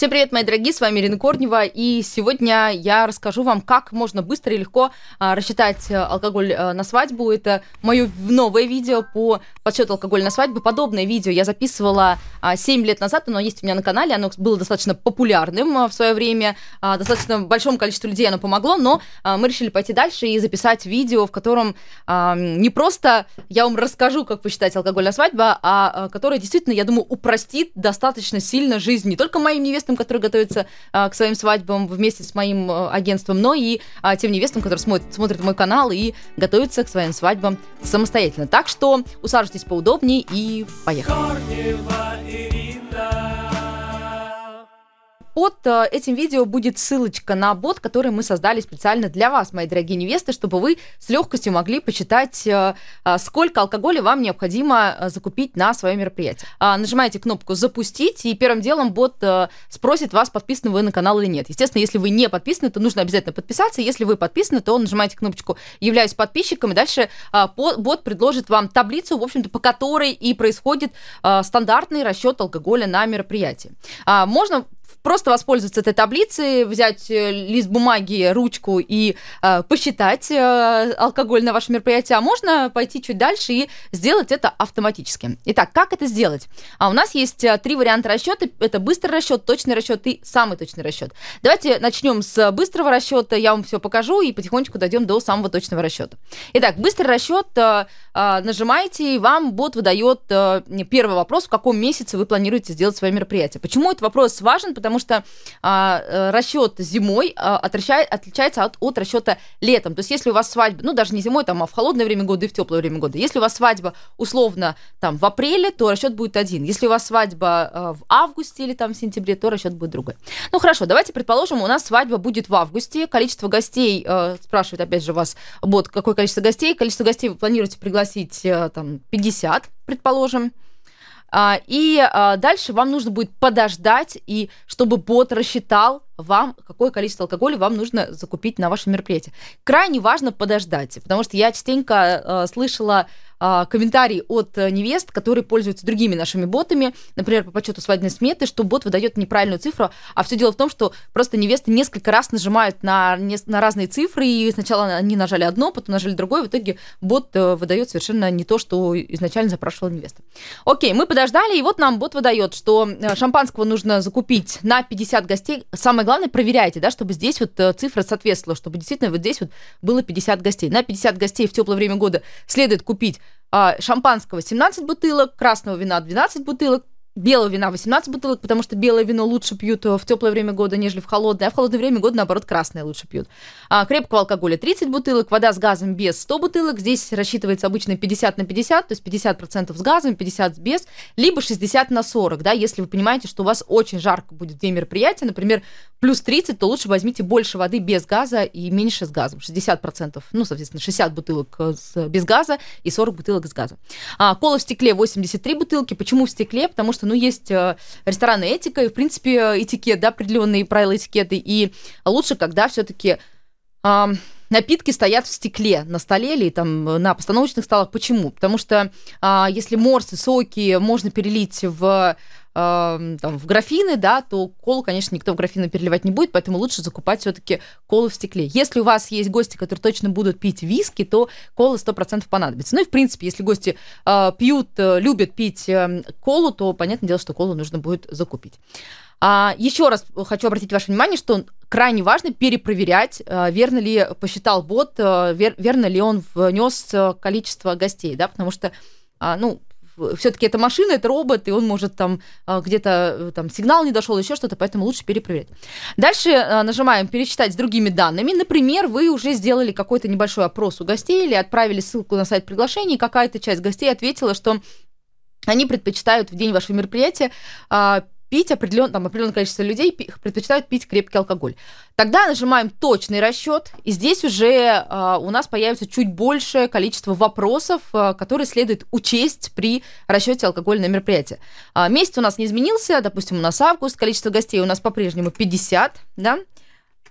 Всем привет, мои дорогие, с вами Ирина Корнева, и сегодня я расскажу вам, как можно быстро и легко а, рассчитать э, алкоголь э, на свадьбу. Это мое новое видео по подсчету алкоголя на свадьбу. Подобное видео я записывала а, 7 лет назад, оно есть у меня на канале, оно было достаточно популярным а, в свое время, а, достаточно большому количеству людей оно помогло, но а, мы решили пойти дальше и записать видео, в котором не просто я вам расскажу, как посчитать алкоголь на свадьбу, а которое действительно, я думаю, упростит достаточно сильно жизнь не только моим невестам, невестам, которые готовятся а, к своим свадьбам вместе с моим а, агентством, но и а, тем невестам, которые смотрят, смотрят мой канал и готовятся к своим свадьбам самостоятельно. Так что усаживайтесь поудобнее и поехали. Под э, этим видео будет ссылочка на бот, который мы создали специально для вас, мои дорогие невесты, чтобы вы с легкостью могли почитать, э, э, сколько алкоголя вам необходимо закупить на свое мероприятие. А, нажимаете кнопку «Запустить», и первым делом бот спросит вас, подписаны вы на канал или нет. Естественно, если вы не подписаны, то нужно обязательно подписаться. Если вы подписаны, то нажимаете кнопочку «Являюсь подписчиком», и дальше бот предложит вам таблицу, в общем-то, по которой и происходит стандартный расчет алкоголя на мероприятии. А, можно просто воспользоваться этой таблицей, взять э, лист бумаги, ручку и э, посчитать э, алкоголь на ваше мероприятие, а можно пойти чуть дальше и сделать это автоматически. Итак, как это сделать? А у нас есть э, три варианта расчета. Это быстрый расчет, точный расчет и самый точный расчет. Давайте начнем с быстрого расчета. Я вам все покажу и потихонечку дойдем до самого точного расчета. Итак, быстрый расчет. Э, э, нажимаете, и вам бот выдает э, первый вопрос, в каком месяце вы планируете сделать свое мероприятие. Почему этот вопрос важен? потому что а, э, расчет зимой а, отличается от, от расчета летом. То есть если у вас свадьба, ну даже не зимой, там, а в холодное время года и в теплое время года. Если у вас свадьба условно там в апреле, то расчет будет один. Если у вас свадьба а, в августе или там в сентябре, то расчет будет другой. Ну хорошо, давайте предположим, у нас свадьба будет в августе, количество гостей, э, спрашивает опять же вас Вот, какое количество гостей, количество гостей вы планируете пригласить э, там 50, предположим, а, и а, дальше вам нужно будет подождать, и чтобы бот рассчитал вам, какое количество алкоголя вам нужно закупить на вашем мероприятии. Крайне важно подождать, потому что я частенько а, слышала а, комментарий от э, невест, которые пользуются другими нашими ботами, например, по подсчету свадебной сметы, что бот выдает неправильную цифру, а все дело в том, что просто невесты несколько раз нажимают на, на разные цифры, и сначала они нажали одно, потом нажали другое, в итоге бот э, выдает совершенно не то, что изначально запрашивала невеста. Окей, мы подождали, и вот нам бот выдает, что э, шампанского нужно закупить на 50 гостей. Самое главное, проверяйте, да, чтобы здесь вот цифра соответствовала, чтобы действительно вот здесь вот было 50 гостей. На 50 гостей в теплое время года следует купить а, шампанского 17 бутылок, красного вина 12 бутылок, белого вина 18 бутылок, потому что белое вино лучше пьют в теплое время года, нежели в холодное, а в холодное время года, наоборот, красное лучше пьют. А, крепкого алкоголя 30 бутылок, вода с газом без 100 бутылок. Здесь рассчитывается обычно 50 на 50, то есть 50% с газом, 50 без, либо 60 на 40, да, если вы понимаете, что у вас очень жарко будет день мероприятия, например, плюс 30, то лучше возьмите больше воды без газа и меньше с газом. 60%, ну, соответственно, 60 бутылок э, с, без газа и 40 бутылок с газом. А, кола в стекле 83 бутылки. Почему в стекле? Потому что что, ну, есть э, ресторанная этика и, в принципе, э, этикет, да, определенные правила этикеты. И лучше, когда все-таки э, напитки стоят в стекле на столе или там на постановочных столах. Почему? Потому что э, если морсы, соки можно перелить в там, в графины, да, то колу, конечно, никто в графины переливать не будет, поэтому лучше закупать все-таки колу в стекле. Если у вас есть гости, которые точно будут пить виски, то кола 100% понадобится. Ну и, в принципе, если гости э, пьют, э, любят пить э, колу, то, понятное дело, что колу нужно будет закупить. А, еще раз хочу обратить ваше внимание, что крайне важно перепроверять, э, верно ли посчитал бот, э, вер, верно ли он внес э, количество гостей, да, потому что, а, ну, все-таки это машина, это робот, и он может там а, где-то э, там сигнал не дошел, еще что-то, поэтому лучше перепроверить Дальше а, нажимаем пересчитать с другими данными. Например, вы уже сделали какой-то небольшой опрос у гостей или отправили ссылку на сайт приглашений, какая-то часть гостей ответила, что они предпочитают в день вашего мероприятия а, пить определен, там, определенное количество людей пи, предпочитают пить крепкий алкоголь. Тогда нажимаем точный расчет, и здесь уже э, у нас появится чуть большее количество вопросов, э, которые следует учесть при расчете алкогольного мероприятия. Э, месяц у нас не изменился, допустим, у нас август, количество гостей у нас по-прежнему 50, да, 50,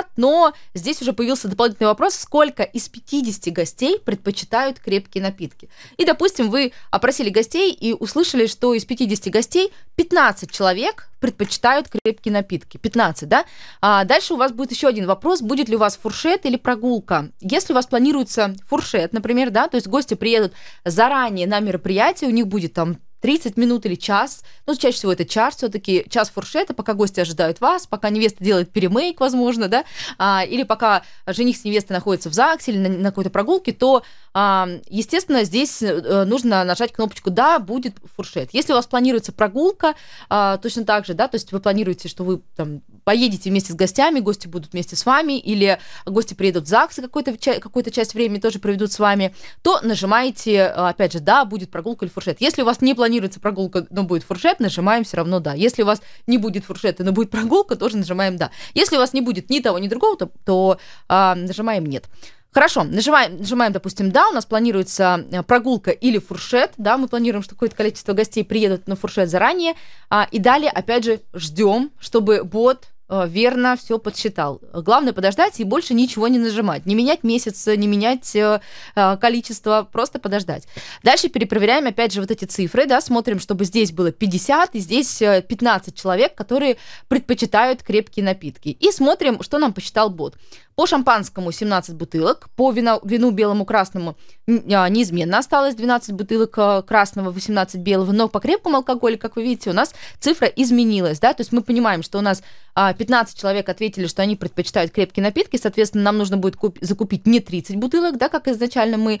а, но здесь уже появился дополнительный вопрос, сколько из 50 гостей предпочитают крепкие напитки. И, допустим, вы опросили гостей и услышали, что из 50 гостей 15 человек предпочитают крепкие напитки. 15, да? А дальше у вас будет еще один вопрос, будет ли у вас фуршет или прогулка. Если у вас планируется фуршет, например, да, то есть гости приедут заранее на мероприятие, у них будет там 30 минут или час. Ну, чаще всего это час, все-таки час фуршета, пока гости ожидают вас, пока невеста делает перемейк, возможно, да, а, или пока жених с невестой находится в ЗАГСе или на, на какой-то прогулке, то, а, естественно, здесь э, нужно нажать кнопочку «Да, будет фуршет». Если у вас планируется прогулка, а, точно так же, да, то есть вы планируете, что вы там поедете вместе с гостями, гости будут вместе с вами, или гости приедут в ЗАГС и какую-то какую часть времени тоже проведут с вами, то нажимаете, э, опять же, «Да, будет прогулка или фуршет». Если у вас не планируется планируется прогулка, но будет фуршет, нажимаем все равно «да». Если у вас не будет фуршета, но будет прогулка, тоже нажимаем «да». Если у вас не будет ни того, ни другого, то, то а, нажимаем «нет». Хорошо, нажимаем, нажимаем, допустим, да, у нас планируется э, прогулка или фуршет, да, мы планируем, что какое-то количество гостей приедут на фуршет заранее, а, и далее, опять же, ждем, чтобы бот Э, верно все подсчитал. Главное подождать и больше ничего не нажимать. Не менять месяц, не менять э, э, количество, просто подождать. Дальше перепроверяем опять же вот эти цифры, да, смотрим, чтобы здесь было 50 и здесь 15 человек, которые предпочитают крепкие напитки. И смотрим, что нам посчитал бот. По шампанскому 17 бутылок, по вину, вину белому красному а, неизменно осталось 12 бутылок а, красного, 18 белого, но по крепкому алкоголю, как вы видите, у нас цифра изменилась, да, то есть мы понимаем, что у нас 15 а, человек ответили, что они предпочитают крепкие напитки, соответственно, нам нужно будет закупить не 30 бутылок, да, как изначально мы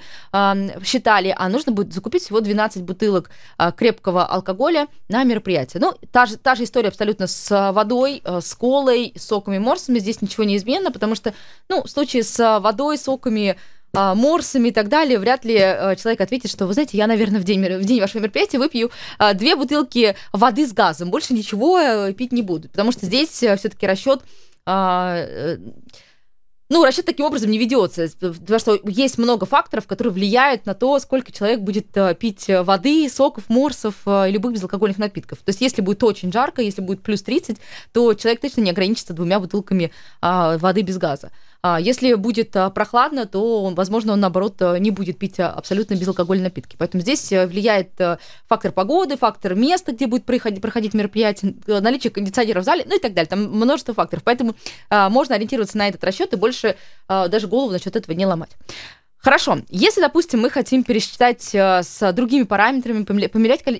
считали, а нужно будет закупить всего 12 бутылок крепкого алкоголя на мероприятие. Ну, та же, та же история абсолютно с водой, э, с колой, с соками, морсами, здесь ничего не изменно, потому что ну, в случае с а, водой, соками, а, морсами и так далее, вряд ли э, человек ответит, что, вы знаете, я, наверное, в день, в день вашего мероприятия выпью а, две бутылки воды с газом, больше ничего э, пить не буду, потому что здесь э, все-таки расчет ну, расчет таким образом не ведется, потому что есть много факторов, которые влияют на то, сколько человек будет э, пить э, воды, соков, морсов э, и любых безалкогольных напитков. То есть, если будет очень жарко, если будет плюс 30, то человек точно не ограничится двумя бутылками а, воды без газа. А если будет а, прохладно, то, возможно, он, наоборот, а, не будет пить абсолютно безалкогольные напитки. Поэтому здесь э, влияет э, фактор погоды, фактор места, где будет проходить, мероприятие, э, наличие кондиционера в зале, ну и так далее. Там множество факторов. Поэтому можно ориентироваться на этот расчет и больше даже голову насчет этого не ломать. Хорошо, если, допустим, мы хотим пересчитать э, с другими параметрами, поменять,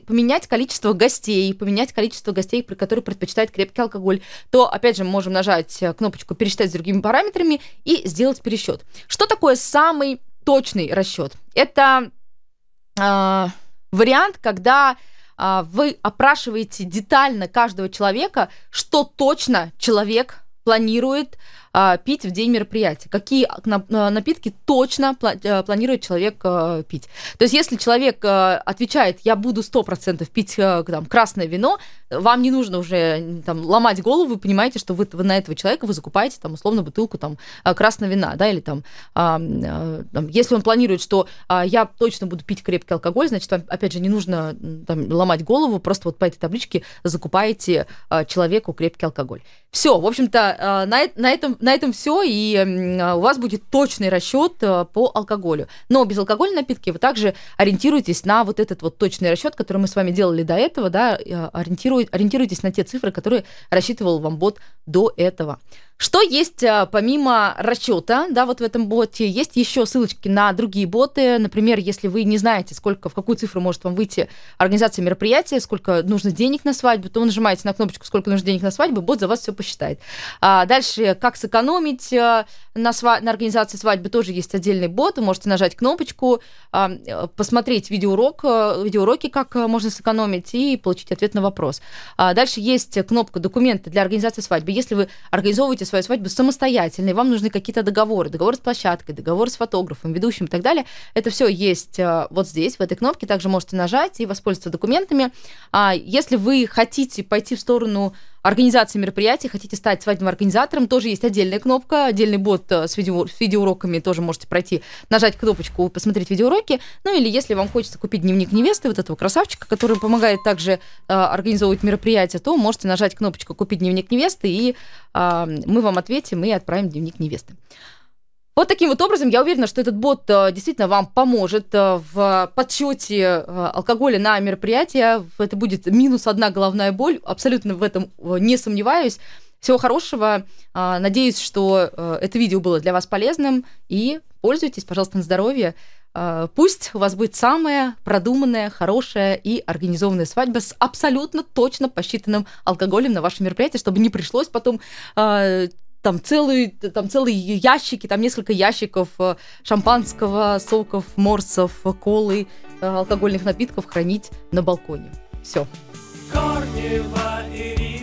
поменять количество гостей, поменять количество гостей, при которые предпочитают крепкий алкоголь, то, опять же, мы можем нажать э, кнопочку «Пересчитать с другими параметрами» и сделать пересчет. Что такое самый точный расчет? Это э, вариант, когда э, вы опрашиваете детально каждого человека, что точно человек планирует, а, пить в день мероприятия, какие а, напитки точно э, планирует человек э, пить. То есть если человек э, отвечает, я буду 100% пить там, красное вино, вам не нужно уже там, ломать голову, вы понимаете, что вы, вы на этого человека вы закупаете там, условно бутылку там, красного вина, да, или там, а, там если он планирует, что я точно буду пить крепкий алкоголь, значит, вам, опять же, не нужно там, ломать голову, просто вот по этой табличке закупаете человеку крепкий алкоголь. Все, в общем-то, на, на этом на этом все, и а, у вас будет точный расчет э, по алкоголю. Но безалкогольные напитки вы также ориентируйтесь на вот этот вот точный расчет, который мы с вами делали до этого, да, а, ориентируйтесь на те цифры, которые рассчитывал вам бот до этого. Что есть э, помимо расчета, да, вот в этом боте, есть еще ссылочки на другие боты. Например, если вы не знаете, сколько, в какую цифру может вам выйти организация мероприятия, сколько нужно денег на свадьбу, то вы нажимаете на кнопочку «Сколько нужно денег на свадьбу», бот за вас все посчитает. А дальше, как сэкономить э, на, сва- на организации свадьбы, тоже есть отдельный бот. Вы можете нажать кнопочку, а, посмотреть видеоурок, э, видеоуроки, как можно сэкономить, и получить ответ на вопрос. А дальше есть кнопка «Документы для организации свадьбы». Если вы организовываете планируете свою свадьбу самостоятельно, и вам нужны какие-то договоры, договор с площадкой, договор с фотографом, ведущим и так далее, это все есть э, вот здесь, в этой кнопке. Также можете нажать и воспользоваться документами. А если вы хотите пойти в сторону организации мероприятий, хотите стать свадебным организатором, тоже есть отдельная кнопка, отдельный бот э, с, видео, с видеоуроками, тоже можете пройти, нажать кнопочку, посмотреть видеоуроки. Ну или если вам хочется купить дневник невесты, вот этого красавчика, который помогает также э, организовывать мероприятия, то можете нажать кнопочку «Купить дневник невесты», и э, мы вам ответим и отправим дневник невесты. Вот таким вот образом я уверена, что этот бот э, действительно вам поможет э, в подсчете э, алкоголя на мероприятие. Это будет минус одна головная боль. Абсолютно в этом не сомневаюсь. Всего хорошего. А, надеюсь, что это видео было для вас полезным. И пользуйтесь, пожалуйста, на здоровье. А, пусть у вас будет самая продуманная, хорошая и организованная свадьба с абсолютно точно посчитанным алкоголем на ваше мероприятие, чтобы не пришлось потом а, там целые, там целые ящики, там несколько ящиков э, шампанского, соков, морсов, колы, э, алкогольных напитков хранить на балконе. Все. Корнева и